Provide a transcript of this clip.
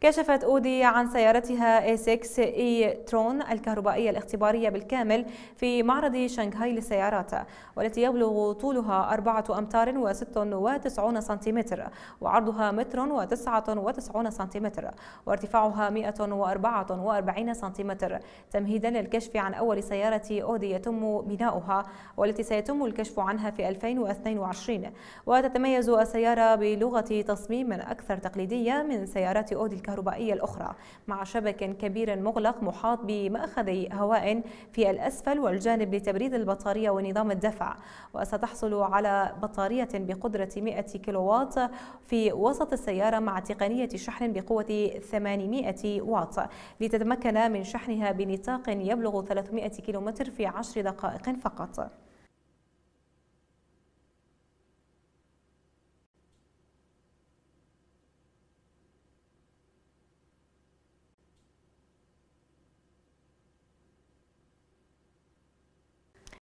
كشفت أودي عن سيارتها اي 6 إي ترون الكهربائية الاختبارية بالكامل في معرض شنغهاي للسيارات والتي يبلغ طولها 4 أمتار و96 سنتيمتر وعرضها متر و99 سنتيمتر وارتفاعها 144 سنتيمتر تمهيدا للكشف عن أول سيارة أودي يتم بناؤها والتي سيتم الكشف عنها في 2022 وتتميز السيارة بلغة تصميم أكثر تقليدية من سيارات أودي الكهربائية الأخرى مع شبك كبير مغلق محاط بمأخذي هواء في الأسفل والجانب لتبريد البطارية ونظام الدفع وستحصل على بطارية بقدرة 100 كيلووات في وسط السيارة مع تقنية شحن بقوة 800 واط لتتمكن من شحنها بنطاق يبلغ 300 كيلومتر في 10 دقائق فقط